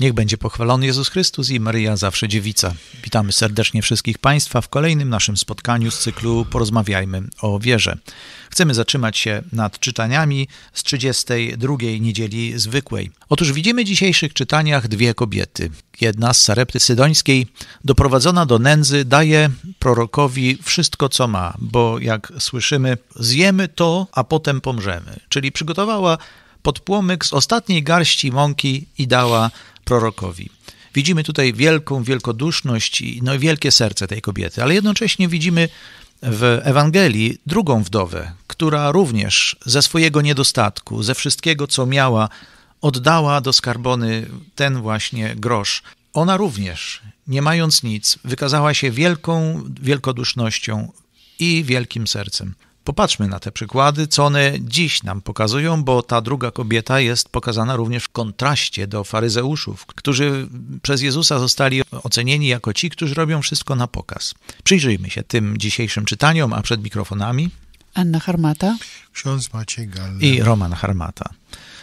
Niech będzie pochwalony Jezus Chrystus i Maryja Zawsze Dziewica. Witamy serdecznie wszystkich Państwa w kolejnym naszym spotkaniu z cyklu Porozmawiajmy o wierze. Chcemy zatrzymać się nad czytaniami z 32 niedzieli zwykłej. Otóż widzimy w dzisiejszych czytaniach dwie kobiety. Jedna z Sarepty Sydońskiej, doprowadzona do nędzy, daje prorokowi wszystko, co ma, bo jak słyszymy, zjemy to, a potem pomrzemy. Czyli przygotowała podpłomyk z ostatniej garści mąki i dała prorokowi. Widzimy tutaj wielką wielkoduszność i no, wielkie serce tej kobiety, ale jednocześnie widzimy w Ewangelii drugą wdowę, która również ze swojego niedostatku, ze wszystkiego, co miała, oddała do skarbony ten właśnie grosz. Ona również, nie mając nic, wykazała się wielką wielkodusznością i wielkim sercem. Popatrzmy na te przykłady, co one dziś nam pokazują, bo ta druga kobieta jest pokazana również w kontraście do faryzeuszów, którzy przez Jezusa zostali ocenieni jako ci, którzy robią wszystko na pokaz. Przyjrzyjmy się tym dzisiejszym czytaniom, a przed mikrofonami Anna Harmata ksiądz Maciej Gall i Roman Harmata.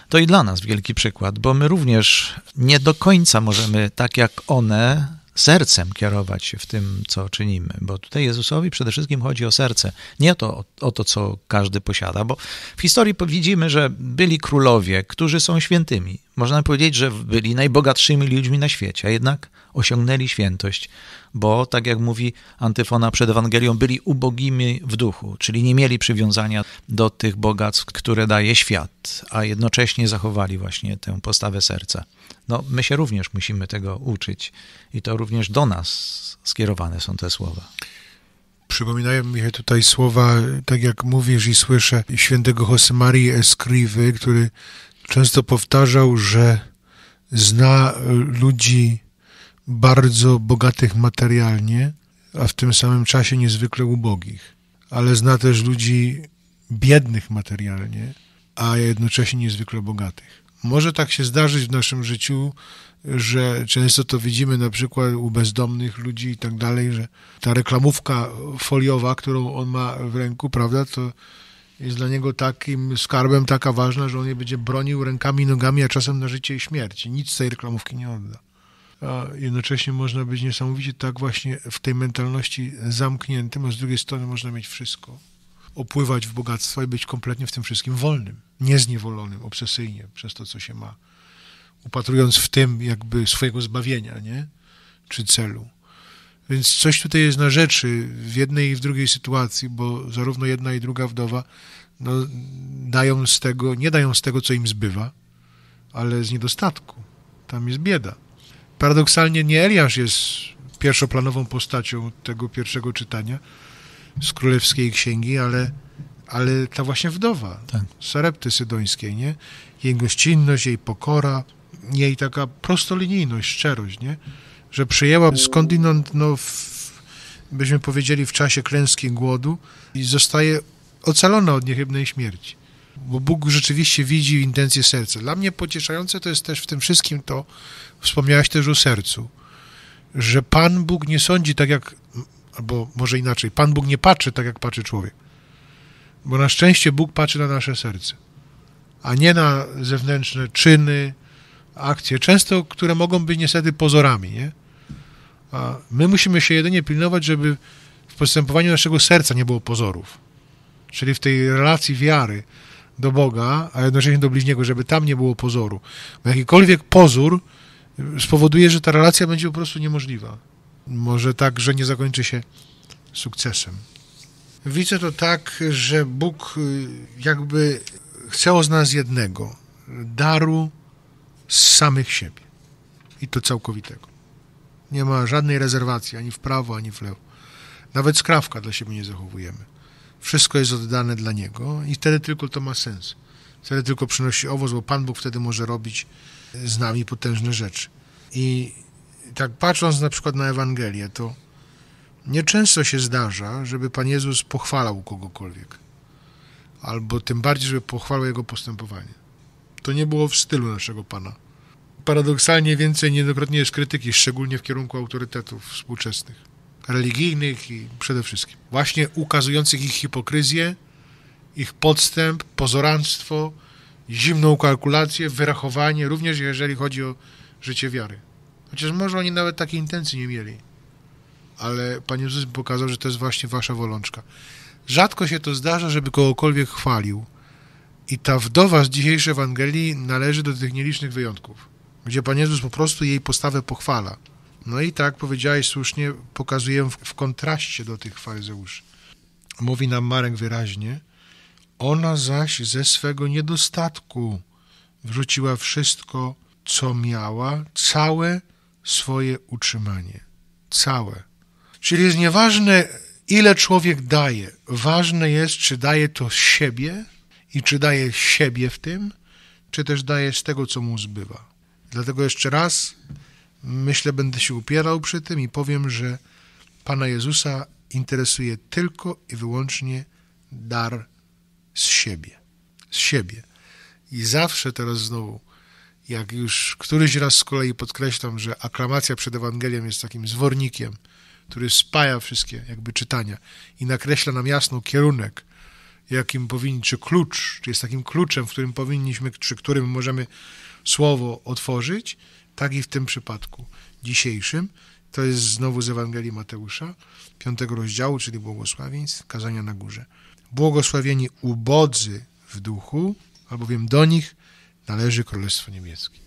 To i dla nas wielki przykład, bo my również nie do końca możemy, tak jak one, sercem kierować się w tym, co czynimy, bo tutaj Jezusowi przede wszystkim chodzi o serce, nie to, o to, co każdy posiada, bo w historii widzimy, że byli królowie, którzy są świętymi. Można powiedzieć, że byli najbogatszymi ludźmi na świecie, a jednak osiągnęli świętość, bo tak jak mówi antyfona przed Ewangelią, byli ubogimi w duchu, czyli nie mieli przywiązania do tych bogactw, które daje świat, a jednocześnie zachowali właśnie tę postawę serca. No, my się również musimy tego uczyć i to również do nas skierowane są te słowa. Przypominają mi się tutaj słowa, tak jak mówisz i słyszę, świętego Josemarii Escrivy, który często powtarzał, że zna ludzi bardzo bogatych materialnie, a w tym samym czasie niezwykle ubogich. Ale zna też ludzi biednych materialnie, a jednocześnie niezwykle bogatych. Może tak się zdarzyć w naszym życiu, że często to widzimy na przykład u bezdomnych ludzi i tak dalej, że ta reklamówka foliowa, którą on ma w ręku, prawda, to jest dla niego takim skarbem taka ważna, że on je będzie bronił rękami, nogami, a czasem na życie i śmierć. Nic z tej reklamówki nie odda a jednocześnie można być niesamowicie tak właśnie w tej mentalności zamkniętym, a z drugiej strony można mieć wszystko, opływać w bogactwo i być kompletnie w tym wszystkim wolnym, niezniewolonym obsesyjnie przez to, co się ma, upatrując w tym jakby swojego zbawienia, nie? Czy celu. Więc coś tutaj jest na rzeczy w jednej i w drugiej sytuacji, bo zarówno jedna i druga wdowa no, dają z tego, nie dają z tego, co im zbywa, ale z niedostatku. Tam jest bieda paradoksalnie nie Eliasz jest pierwszoplanową postacią tego pierwszego czytania z królewskiej księgi, ale, ale ta właśnie wdowa, tak. Sarepty Sydońskiej, nie? Jej gościnność, jej pokora, jej taka prostolinijność, szczerość, nie? Że przyjęła skądinąd, no, w, byśmy powiedzieli, w czasie klęski głodu i zostaje ocalona od niechybnej śmierci bo Bóg rzeczywiście widzi intencje serca. Dla mnie pocieszające to jest też w tym wszystkim to, wspomniałeś też o sercu, że Pan Bóg nie sądzi tak jak, albo może inaczej, Pan Bóg nie patrzy tak jak patrzy człowiek. Bo na szczęście Bóg patrzy na nasze serce, a nie na zewnętrzne czyny, akcje, często które mogą być niestety pozorami, nie? A my musimy się jedynie pilnować, żeby w postępowaniu naszego serca nie było pozorów. Czyli w tej relacji wiary, do Boga, a jednocześnie do bliźniego, żeby tam nie było pozoru. Bo jakikolwiek pozór spowoduje, że ta relacja będzie po prostu niemożliwa. Może tak, że nie zakończy się sukcesem. Widzę to tak, że Bóg y, jakby chce z nas jednego daru z samych siebie. I to całkowitego. Nie ma żadnej rezerwacji ani w prawo, ani w lewo. Nawet skrawka dla siebie nie zachowujemy. Wszystko jest oddane dla Niego i wtedy tylko to ma sens. Wtedy tylko przynosi owoc, bo Pan Bóg wtedy może robić e, z nami potężne rzeczy. I tak patrząc na przykład na Ewangelię, to nieczęsto się zdarza, żeby Pan Jezus pochwalał kogokolwiek. Albo tym bardziej, żeby pochwalał Jego postępowanie. To nie było w stylu naszego Pana. Paradoksalnie więcej niejednokrotnie jest krytyki, szczególnie w kierunku autorytetów współczesnych religijnych i przede wszystkim właśnie ukazujących ich hipokryzję, ich podstęp, pozoranstwo, zimną kalkulację, wyrachowanie, również jeżeli chodzi o życie wiary. Chociaż może oni nawet takiej intencji nie mieli. Ale Pan Jezus pokazał, że to jest właśnie wasza wolączka. Rzadko się to zdarza, żeby kogokolwiek chwalił. I ta wdowa z dzisiejszej Ewangelii należy do tych nielicznych wyjątków, gdzie Pan Jezus po prostu jej postawę pochwala. No i tak powiedziałeś słusznie, pokazuję w, w kontraście do tych faryzeuszy. Mówi nam Marek wyraźnie, ona zaś ze swego niedostatku wrzuciła wszystko, co miała, całe swoje utrzymanie. Całe. Czyli jest nieważne, ile człowiek daje. Ważne jest, czy daje to z siebie i czy daje siebie w tym, czy też daje z tego, co mu zbywa. Dlatego jeszcze raz Myślę, będę się upierał przy tym i powiem, że Pana Jezusa interesuje tylko i wyłącznie dar z siebie. Z siebie. I zawsze teraz znowu, jak już któryś raz z kolei podkreślam, że aklamacja przed Ewangelią jest takim zwornikiem, który spaja wszystkie jakby czytania i nakreśla nam jasno kierunek, jakim powinni, czy klucz, czy jest takim kluczem, w którym powinniśmy, czy którym możemy słowo otworzyć tak i w tym przypadku dzisiejszym. To jest znowu z Ewangelii Mateusza, piątego rozdziału, czyli błogosławieństw, kazania na górze. Błogosławieni ubodzy w duchu, albowiem do nich należy Królestwo Niebieskie.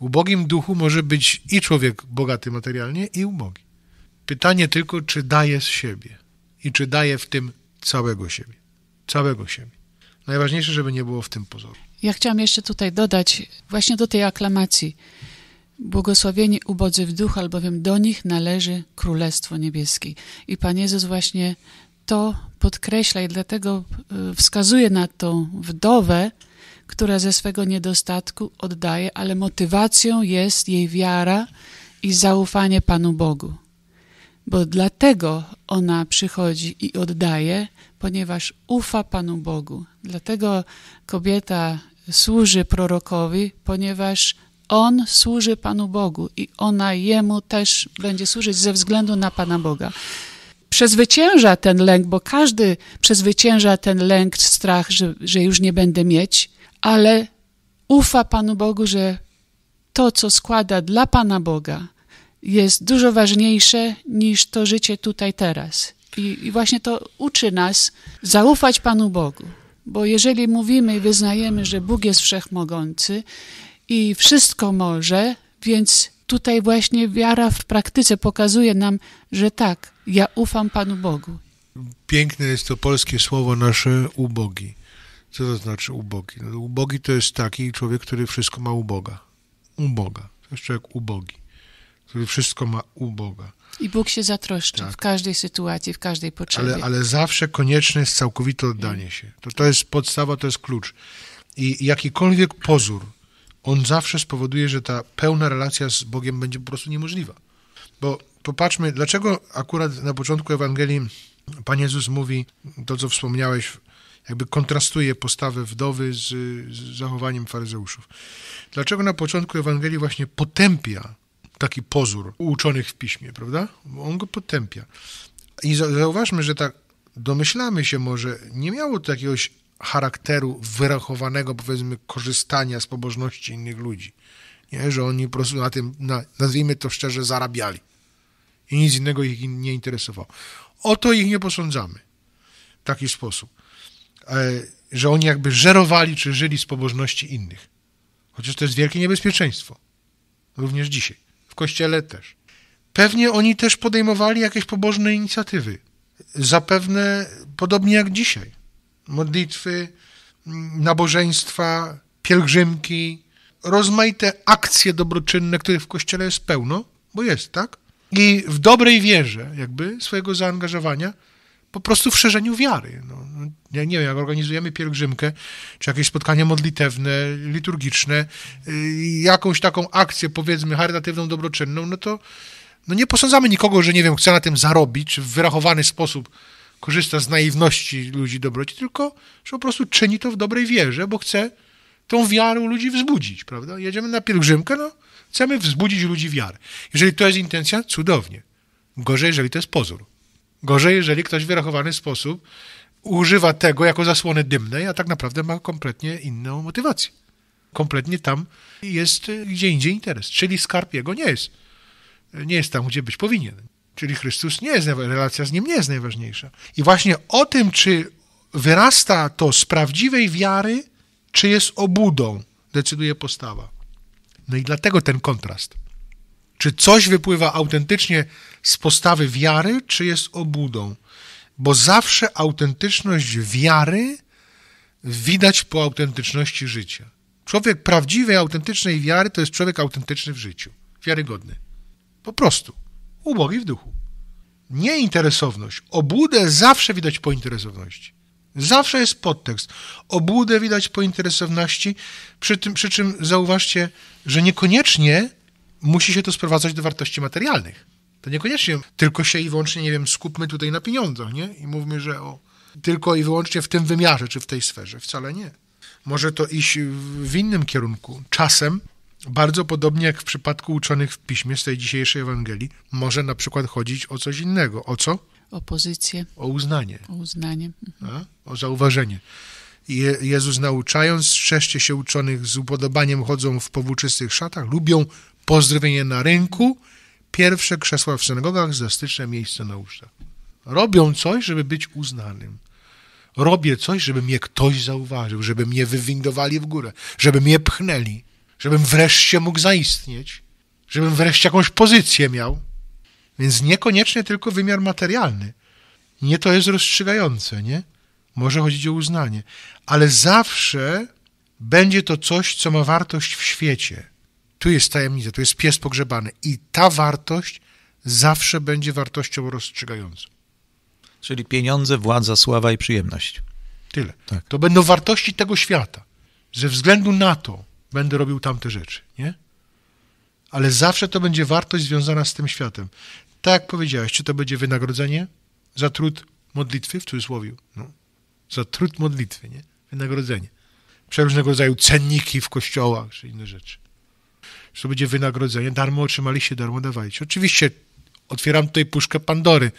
Ubogim duchu może być i człowiek bogaty materialnie, i ubogi. Pytanie tylko, czy daje z siebie i czy daje w tym całego siebie. Całego siebie. Najważniejsze, żeby nie było w tym pozoru. Ja chciałam jeszcze tutaj dodać właśnie do tej aklamacji Błogosławieni ubodzy w duch, albowiem do nich należy Królestwo Niebieskie. I Pan Jezus właśnie to podkreśla i dlatego e, wskazuje na tą wdowę, która ze swego niedostatku oddaje, ale motywacją jest jej wiara i zaufanie Panu Bogu. Bo dlatego ona przychodzi i oddaje, ponieważ ufa Panu Bogu. Dlatego kobieta służy prorokowi, ponieważ on służy Panu Bogu i ona jemu też będzie służyć ze względu na Pana Boga. Przezwycięża ten lęk, bo każdy przezwycięża ten lęk, strach, że, że już nie będę mieć, ale ufa Panu Bogu, że to, co składa dla Pana Boga, jest dużo ważniejsze niż to życie tutaj teraz. I, I, właśnie to uczy nas zaufać Panu Bogu. Bo jeżeli mówimy i wyznajemy, że Bóg jest wszechmogący i wszystko może, więc tutaj właśnie wiara w praktyce pokazuje nam, że tak, ja ufam Panu Bogu. Piękne jest to polskie słowo nasze ubogi. Co to znaczy ubogi? No, ubogi to jest taki człowiek, który wszystko ma u Boga. Uboga. To jest człowiek ubogi, który wszystko ma u Boga. I Bóg się zatroszczy tak. w każdej sytuacji, w każdej potrzebie. Ale, ale zawsze konieczne jest całkowite oddanie się. To, to jest podstawa, to jest klucz. I jakikolwiek pozór, on zawsze spowoduje, że ta pełna relacja z Bogiem będzie po prostu niemożliwa. Bo popatrzmy, dlaczego akurat na początku Ewangelii Pan Jezus mówi to, co wspomniałeś, jakby kontrastuje postawę wdowy z, z zachowaniem faryzeuszów. Dlaczego na początku Ewangelii właśnie potępia taki pozór uczonych w piśmie, prawda? On go potępia. I zauważmy, że tak domyślamy się może, nie miało to jakiegoś charakteru wyrachowanego, powiedzmy, korzystania z pobożności innych ludzi. Nie? Że oni po prostu na tym, na, nazwijmy to szczerze, zarabiali. I nic innego ich nie interesowało. O to ich nie posądzamy w taki sposób. E, że oni jakby żerowali czy żyli z pobożności innych. Chociaż to jest wielkie niebezpieczeństwo. Również dzisiaj. W kościele też. Pewnie oni też podejmowali jakieś pobożne inicjatywy. Zapewne podobnie jak dzisiaj modlitwy, nabożeństwa, pielgrzymki, rozmaite akcje dobroczynne, których w kościele jest pełno, bo jest, tak? I w dobrej wierze, jakby swojego zaangażowania, po prostu w szerzeniu wiary. No, ja nie wiem, jak organizujemy pielgrzymkę, czy jakieś spotkanie modlitewne, liturgiczne, y, jakąś taką akcję, powiedzmy, charytatywną, dobroczynną, no to no nie posądzamy nikogo, że nie wiem, chce na tym zarobić w wyrachowany sposób korzysta z naiwności ludzi dobroci, tylko że po prostu czyni to w dobrej wierze, bo chce tą wiarę ludzi wzbudzić, prawda? Jedziemy na pielgrzymkę, no, chcemy wzbudzić ludzi wiarę. Jeżeli to jest intencja, cudownie. Gorzej, jeżeli to jest pozór. Gorzej, jeżeli ktoś w wyrachowany sposób używa tego jako zasłony dymnej, a tak naprawdę ma kompletnie inną motywację. Kompletnie tam jest gdzie indziej interes, czyli skarb jego nie jest. Nie jest tam, gdzie być powinien. Czyli Chrystus nie jest, relacja z Nim nie jest najważniejsza. I właśnie o tym, czy wyrasta to z prawdziwej wiary, czy jest obudą, decyduje postawa. No i dlatego ten kontrast. Czy coś wypływa autentycznie z postawy wiary, czy jest obudą? Bo zawsze autentyczność wiary widać po autentyczności życia. Człowiek prawdziwej, autentycznej wiary to jest człowiek autentyczny w życiu, wiarygodny. Po prostu ubogi w duchu. Nieinteresowność. Obudę zawsze widać po interesowności. Zawsze jest podtekst. Obudę widać po interesowności, przy, tym, przy czym zauważcie, że niekoniecznie musi się to sprowadzać do wartości materialnych. To niekoniecznie tylko się i wyłącznie, nie wiem, skupmy tutaj na pieniądzach, nie? I mówmy, że o, tylko i wyłącznie w tym wymiarze czy w tej sferze. Wcale nie. Może to iść w innym kierunku. Czasem bardzo podobnie jak w przypadku uczonych w piśmie z tej dzisiejszej Ewangelii, może na przykład chodzić o coś innego. O co? O pozycję. O uznanie. O uznanie. Mhm. A? O zauważenie. Je Jezus nauczając, szczęście się uczonych z upodobaniem chodzą w powłóczystych szatach, lubią pozdrowienie na rynku, pierwsze krzesła w synagogach, zastyczne miejsce na uszach. Robią coś, żeby być uznanym. Robię coś, żeby mnie ktoś zauważył, żeby mnie wywindowali w górę, żeby mnie pchnęli żebym wreszcie mógł zaistnieć, żebym wreszcie jakąś pozycję miał. Więc niekoniecznie tylko wymiar materialny. Nie to jest rozstrzygające, nie? Może chodzić o uznanie, ale zawsze będzie to coś, co ma wartość w świecie. Tu jest tajemnica, tu jest pies pogrzebany i ta wartość zawsze będzie wartością rozstrzygającą. Czyli pieniądze, władza, sława i przyjemność. Tyle. Tak. To będą wartości tego świata. Ze względu na to, będę robił tamte rzeczy, nie? Ale zawsze to będzie wartość związana z tym światem. Tak jak powiedziałeś, czy to będzie wynagrodzenie za trud modlitwy, w cudzysłowie, no, za trud modlitwy, nie? Wynagrodzenie. Przeróżnego rodzaju cenniki w kościołach, czy inne rzeczy. Czy to będzie wynagrodzenie, darmo otrzymaliście, darmo dawajcie. Oczywiście otwieram tutaj puszkę Pandory.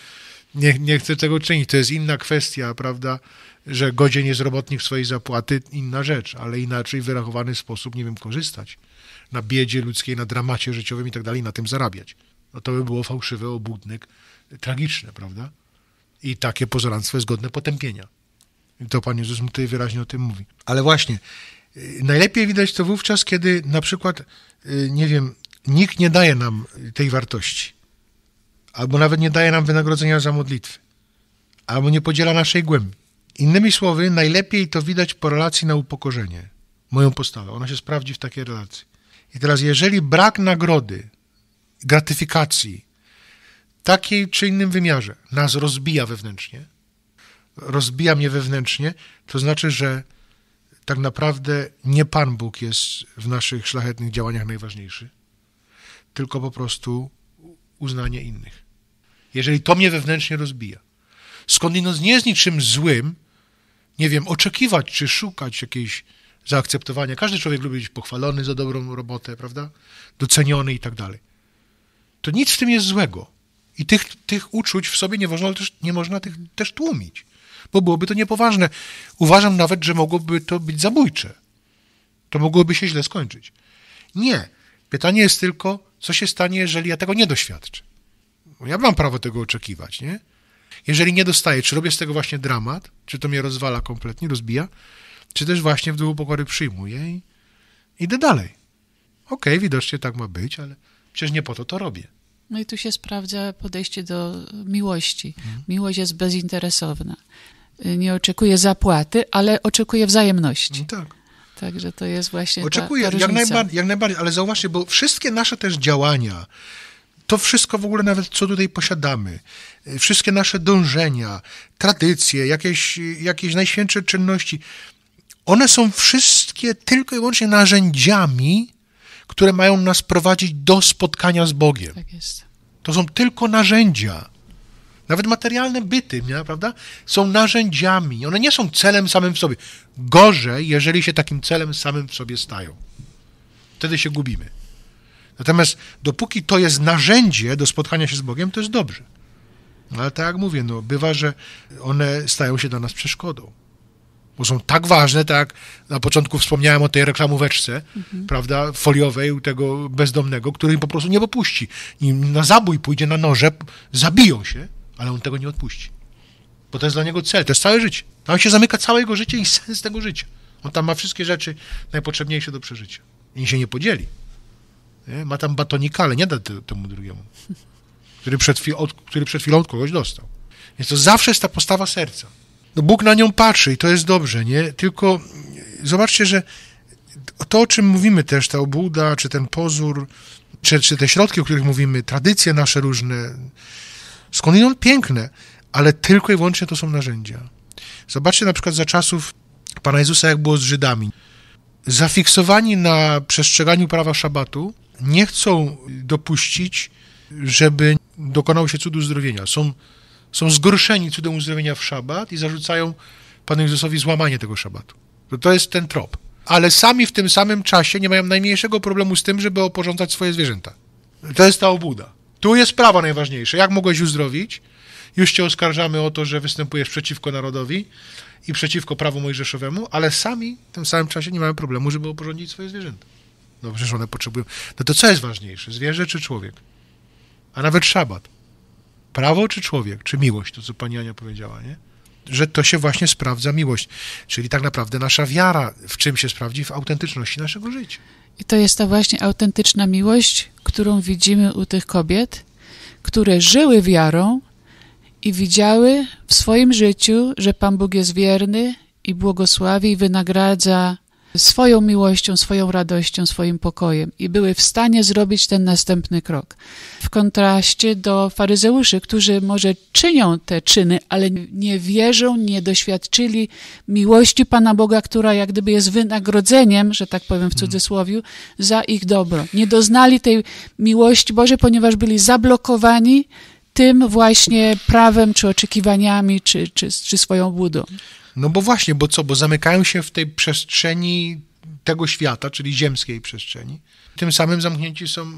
Nie, nie chcę tego czynić, to jest inna kwestia, prawda? że godzien jest robotnik swojej zapłaty, inna rzecz, ale inaczej w wyrachowany sposób, nie wiem, korzystać na biedzie ludzkiej, na dramacie życiowym i tak dalej, na tym zarabiać. No to by było fałszywe, obudnek, tragiczne, prawda? I takie pozoranstwo jest godne potępienia. I to Pan Jezus mu tutaj wyraźnie o tym mówi. Ale właśnie, y, najlepiej widać to wówczas, kiedy na przykład, y, nie wiem, nikt nie daje nam tej wartości, albo nawet nie daje nam wynagrodzenia za modlitwy, albo nie podziela naszej głębi Innymi słowy, najlepiej to widać po relacji na upokorzenie, moją postawę. Ona się sprawdzi w takiej relacji. I teraz, jeżeli brak nagrody, gratyfikacji, takiej czy innym wymiarze, nas rozbija wewnętrznie, rozbija mnie wewnętrznie, to znaczy, że tak naprawdę nie Pan Bóg jest w naszych szlachetnych działaniach najważniejszy, tylko po prostu uznanie innych. Jeżeli to mnie wewnętrznie rozbija. skąd nie jest niczym złym, nie wiem, oczekiwać czy szukać jakiejś zaakceptowania. Każdy człowiek lubi być pochwalony za dobrą robotę, prawda? Doceniony i tak dalej. To nic w tym jest złego. I tych, tych uczuć w sobie nie można, też, nie można tych też tłumić, bo byłoby to niepoważne. Uważam nawet, że mogłoby to być zabójcze. To mogłoby się źle skończyć. Nie. Pytanie jest tylko, co się stanie, jeżeli ja tego nie doświadczę. Ja mam prawo tego oczekiwać, nie? Jeżeli nie dostaję, czy robię z tego właśnie dramat, czy to mnie rozwala kompletnie, rozbija, czy też właśnie w duchu pokory przyjmuję i idę dalej. Okej, okay, widocznie tak ma być, ale przecież nie po to to robię. No i tu się sprawdza podejście do miłości. Mhm. Miłość jest bezinteresowna. Y, nie oczekuje zapłaty, ale oczekuje wzajemności. No tak. Także to jest właśnie. Oczekuję, ta, ta jak, najbardziej, jak najbardziej, ale zauważcie, bo wszystkie nasze też działania, to wszystko w ogóle nawet, co tutaj posiadamy, wszystkie nasze dążenia, tradycje, jakieś, jakieś najświętsze czynności, one są wszystkie tylko i wyłącznie narzędziami, które mają nas prowadzić do spotkania z Bogiem. Tak jest. To są tylko narzędzia. Nawet materialne byty, prawda? Są narzędziami. One nie są celem samym w sobie. Gorzej, jeżeli się takim celem samym w sobie stają. Wtedy się gubimy. Natomiast dopóki to jest narzędzie do spotkania się z Bogiem, to jest dobrze. No, ale tak jak mówię, no, bywa, że one stają się dla nas przeszkodą. Bo są tak ważne, tak jak na początku wspomniałem o tej reklamóweczce, mhm. prawda, foliowej u tego bezdomnego, który im po prostu nie popuści. Im na zabój pójdzie na noże, zabiją się, ale on tego nie odpuści. Bo to jest dla niego cel, to jest całe życie. Tam się zamyka całe jego życie i sens tego życia. On tam ma wszystkie rzeczy najpotrzebniejsze do przeżycia. I się nie podzieli. Nie? Ma tam batonika, ale nie da temu drugiemu, który przed, chwil, od, który przed chwilą od kogoś dostał. Więc to zawsze jest ta postawa serca. No Bóg na nią patrzy i to jest dobrze, nie? Tylko zobaczcie, że to, o czym mówimy też, ta obłuda, czy ten pozór, czy, czy te środki, o których mówimy, tradycje nasze różne, skądinąd piękne, ale tylko i wyłącznie to są narzędzia. Zobaczcie na przykład za czasów Pana Jezusa, jak było z Żydami. Zafiksowani na przestrzeganiu prawa szabatu, nie chcą dopuścić, żeby dokonało się cudu uzdrowienia. Są, są zgorszeni cudem uzdrowienia w szabat i zarzucają Panu Jezusowi złamanie tego szabatu. To, to jest ten trop. Ale sami w tym samym czasie nie mają najmniejszego problemu z tym, żeby oporządzać swoje zwierzęta. To jest ta obuda. Tu jest prawo najważniejsze. Jak mogłeś uzdrowić? Już cię oskarżamy o to, że występujesz przeciwko narodowi i przeciwko prawu mojżeszowemu, ale sami w tym samym czasie nie mają problemu, żeby oporządzić swoje zwierzęta. No przecież one potrzebują. No to co jest ważniejsze, zwierzę czy człowiek? A nawet szabat. Prawo czy człowiek? Czy miłość? To co pani Ania powiedziała, nie? Że to się właśnie sprawdza miłość. Czyli tak naprawdę nasza wiara w czym się sprawdzi? W autentyczności naszego życia. I to jest ta właśnie autentyczna miłość, którą widzimy u tych kobiet, które żyły wiarą i widziały w swoim życiu, że Pan Bóg jest wierny i błogosławi i wynagradza swoją miłością, swoją radością, swoim pokojem i były w stanie zrobić ten następny krok. W kontraście do faryzeuszy, którzy może czynią te czyny, ale nie wierzą, nie doświadczyli miłości Pana Boga, która jak gdyby jest wynagrodzeniem, że tak powiem w mhm. cudzysłowie, za ich dobro. Nie doznali tej miłości Bożej, ponieważ byli zablokowani tym właśnie prawem, czy oczekiwaniami, czy, czy, czy swoją budą. No bo właśnie, bo co? Bo zamykają się w tej przestrzeni tego świata, czyli ziemskiej przestrzeni. Tym samym zamknięci są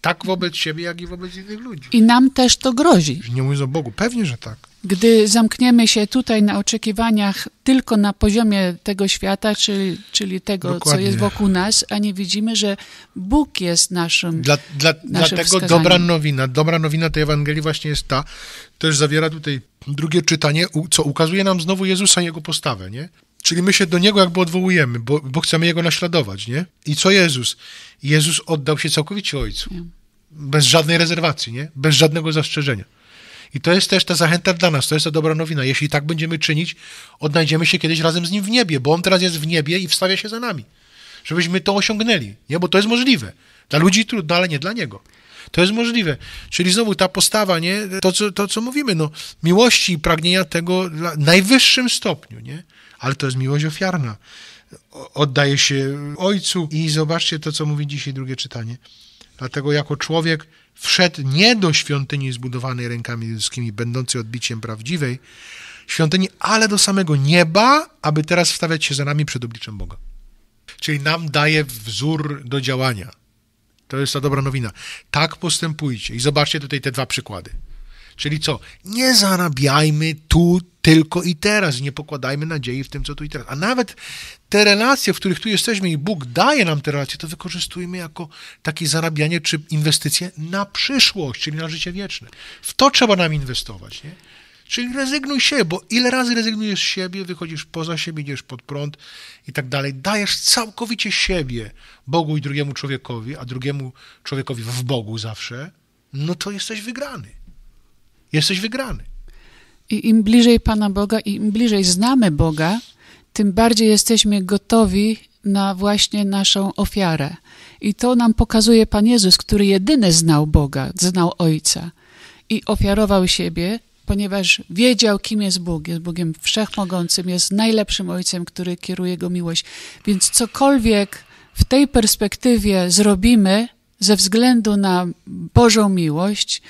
tak wobec siebie, jak i wobec innych ludzi. I nam też to grozi. Nie mówiąc o Bogu, pewnie, że tak. Gdy zamkniemy się tutaj na oczekiwaniach tylko na poziomie tego świata, czyli, czyli tego, Dokładnie. co jest wokół nas, a nie widzimy, że Bóg jest naszym. Dla, dla, naszym dlatego dobra nowina, dobra nowina tej Ewangelii właśnie jest ta, też zawiera tutaj drugie czytanie, co ukazuje nam znowu Jezusa i jego postawę, nie? Czyli my się do Niego jakby odwołujemy, bo, bo, chcemy Jego naśladować, nie? I co Jezus? Jezus oddał się całkowicie Ojcu. Bez żadnej rezerwacji, nie? Bez żadnego zastrzeżenia. I to jest też ta zachęta dla nas, to jest ta dobra nowina. Jeśli tak będziemy czynić, odnajdziemy się kiedyś razem z Nim w niebie, bo On teraz jest w niebie i wstawia się za nami. Żebyśmy to osiągnęli, nie? Bo to jest możliwe. Dla ludzi trudno, ale nie dla Niego. To jest możliwe. Czyli znowu ta postawa, nie? To, co, to, co mówimy, no, miłości i pragnienia tego w najwyższym stopniu, nie? Ale to jest miłość ofiarna. Oddaje się Ojcu i zobaczcie to, co mówi dzisiaj drugie czytanie. Dlatego jako człowiek wszedł nie do świątyni zbudowanej rękami ludzkimi, będącej odbiciem prawdziwej świątyni, ale do samego nieba, aby teraz wstawiać się za nami przed obliczem Boga. Czyli nam daje wzór do działania. To jest ta dobra nowina. Tak postępujcie. I zobaczcie tutaj te dwa przykłady. Czyli co? Nie zarabiajmy tu tylko i teraz, nie pokładajmy nadziei w tym, co tu i teraz. A nawet te relacje, w których tu jesteśmy i Bóg daje nam te relacje, to wykorzystujmy jako takie zarabianie czy inwestycje na przyszłość, czyli na życie wieczne. W to trzeba nam inwestować, nie? Czyli rezygnuj się, bo ile razy rezygnujesz z siebie, wychodzisz poza siebie, idziesz pod prąd i tak dalej. Dajesz całkowicie siebie Bogu i drugiemu człowiekowi, a drugiemu człowiekowi w Bogu zawsze, no to jesteś wygrany jesteś wygrany. I im bliżej Pana Boga, i im bliżej znamy Boga, tym bardziej jesteśmy gotowi na właśnie naszą ofiarę. I to nam pokazuje Pan Jezus, który jedyny znał Boga, znał Ojca i ofiarował siebie, ponieważ wiedział, kim jest Bóg. Jest Bogiem wszechmogącym, jest najlepszym Ojcem, który kieruje Go miłość. Więc cokolwiek w tej perspektywie zrobimy ze względu na Bożą miłość,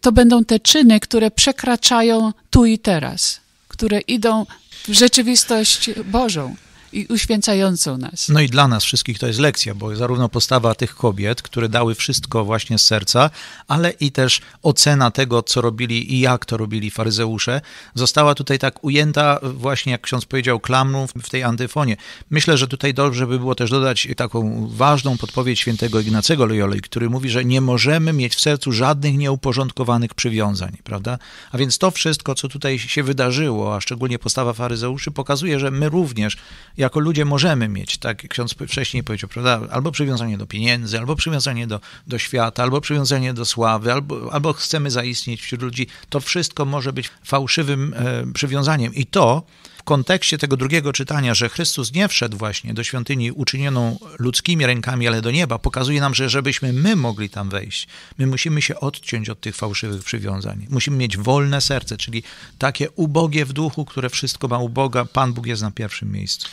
to będą te czyny, które przekraczają tu i teraz, które idą w rzeczywistość Bożą i uświęcającą nas. No i dla nas wszystkich to jest lekcja, bo zarówno postawa tych kobiet, które dały wszystko właśnie z serca, ale i też ocena tego, co robili i jak to robili faryzeusze, została tutaj tak ujęta właśnie, jak ksiądz powiedział, klamrą w tej antyfonie. Myślę, że tutaj dobrze by było też dodać taką ważną podpowiedź świętego Ignacego Loyoli, który mówi, że nie możemy mieć w sercu żadnych nieuporządkowanych przywiązań, prawda? A więc to wszystko, co tutaj się wydarzyło, a szczególnie postawa faryzeuszy, pokazuje, że my również jako ludzie możemy mieć, tak jak ksiądz wcześniej powiedział, prawda, albo przywiązanie do pieniędzy, albo przywiązanie do, do świata, albo przywiązanie do sławy, albo, albo chcemy zaistnieć wśród ludzi. To wszystko może być fałszywym e, przywiązaniem i to kontekście tego drugiego czytania, że Chrystus nie wszedł właśnie do świątyni uczynioną ludzkimi rękami, ale do nieba, pokazuje nam, że żebyśmy my mogli tam wejść, my musimy się odciąć od tych fałszywych przywiązań. Musimy mieć wolne serce, czyli takie ubogie w duchu, które wszystko ma u Boga. Pan Bóg jest na pierwszym miejscu.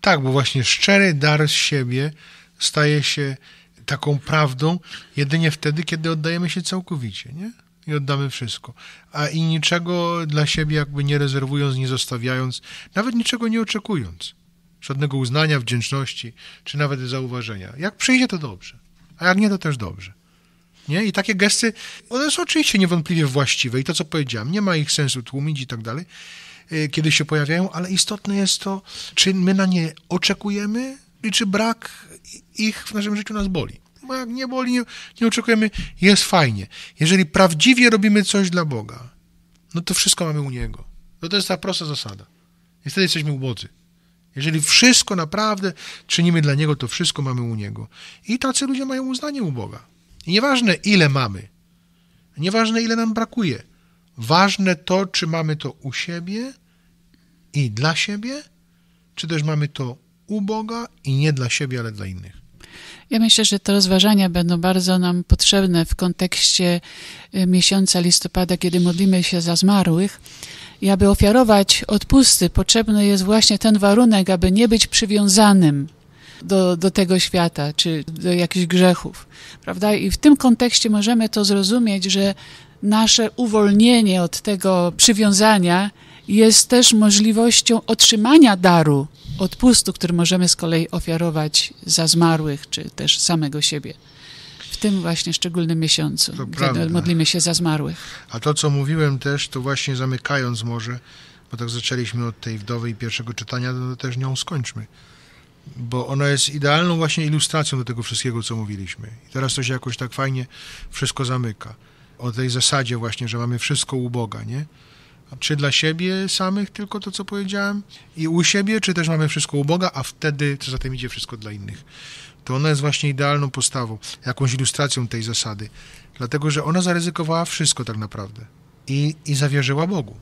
Tak, bo właśnie szczery dar z siebie staje się taką prawdą jedynie wtedy, kiedy oddajemy się całkowicie, nie? i oddamy wszystko. A i niczego dla siebie jakby nie rezerwując, nie zostawiając, nawet niczego nie oczekując. Żadnego uznania, wdzięczności, czy nawet zauważenia. Jak przyjdzie, to dobrze. A jak nie, to też dobrze. Nie? I takie gesty, one są oczywiście niewątpliwie właściwe i to, co powiedziałem, nie ma ich sensu tłumić i tak dalej, y, kiedy się pojawiają, ale istotne jest to, czy my na nie oczekujemy i czy brak ich w naszym życiu nas boli bo jak nie boli, nie, nie oczekujemy, jest fajnie. Jeżeli prawdziwie robimy coś dla Boga, no to wszystko mamy u Niego. No to jest ta prosta zasada. I wtedy jesteśmy ubodzy. Jeżeli wszystko naprawdę czynimy dla Niego, to wszystko mamy u Niego. I tacy ludzie mają uznanie u Boga. I nieważne ile mamy, nieważne ile nam brakuje, ważne to, czy mamy to u siebie i dla siebie, czy też mamy to u Boga i nie dla siebie, ale dla innych. Ja myślę, że te rozważania będą bardzo nam potrzebne w kontekście y, miesiąca listopada, kiedy modlimy się za zmarłych. I aby ofiarować odpusty, potrzebny jest właśnie ten warunek, aby nie być przywiązanym do, do tego świata czy do jakichś grzechów. Prawda? I w tym kontekście możemy to zrozumieć, że nasze uwolnienie od tego przywiązania jest też możliwością otrzymania daru, odpustu, który możemy z kolei ofiarować za zmarłych, czy też samego siebie. W tym właśnie szczególnym miesiącu, kiedy modlimy się za zmarłych. A to, co mówiłem też, to właśnie zamykając może, bo tak zaczęliśmy od tej wdowy i pierwszego czytania, no to też nią skończmy. Bo ona jest idealną właśnie ilustracją do tego wszystkiego, co mówiliśmy. I teraz to się jakoś tak fajnie wszystko zamyka. O tej zasadzie właśnie, że mamy wszystko u Boga, nie? Czy dla siebie samych tylko to, co powiedziałem i u siebie, czy też mamy wszystko u Boga, a wtedy, co za tym idzie, wszystko dla innych. To ona jest właśnie idealną postawą, jakąś ilustracją tej zasady, dlatego, że ona zaryzykowała wszystko tak naprawdę i, i zawierzyła Bogu.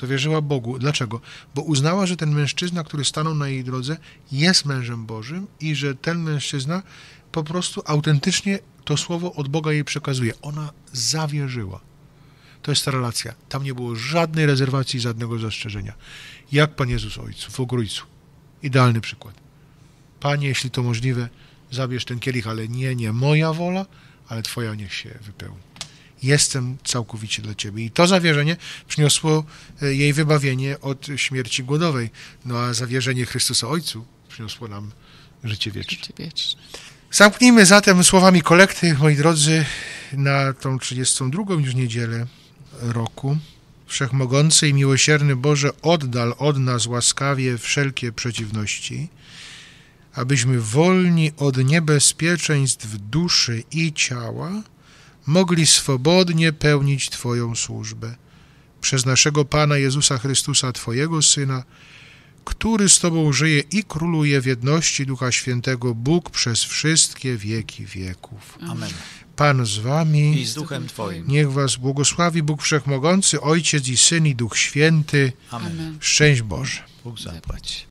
Zawierzyła Bogu. Dlaczego? Bo uznała, że ten mężczyzna, który stanął na jej drodze, jest mężem Bożym i że ten mężczyzna po prostu autentycznie to słowo od Boga jej przekazuje. Ona zawierzyła. To jest ta relacja. Tam nie było żadnej rezerwacji, żadnego zastrzeżenia. Jak Pan Jezus Ojcu w Ogrójcu. Idealny przykład. Panie, jeśli to możliwe, zabierz ten kielich, ale nie, nie moja wola, ale Twoja niech się wypełni. Jestem całkowicie dla Ciebie. I to zawierzenie przyniosło e, jej wybawienie od śmierci głodowej. No a zawierzenie Chrystusa Ojcu przyniosło nam życie wieczne. Życie wieczne. Zamknijmy zatem słowami kolekty, moi drodzy, na tą 32. już niedzielę roku. Wszechmogący i miłosierny Boże, oddal od nas łaskawie wszelkie przeciwności, abyśmy wolni od niebezpieczeństw duszy i ciała mogli swobodnie pełnić Twoją służbę. Przez naszego Pana Jezusa Chrystusa, Twojego Syna, który z Tobą żyje i króluje w jedności Ducha Świętego, Bóg przez wszystkie wieki wieków. Amen. Pan z wami i z duchem Twoim. Niech was błogosławi Bóg Wszechmogący, Ojciec i Syn i Duch Święty. Amen. Szczęść Boże. Bóg zapłać.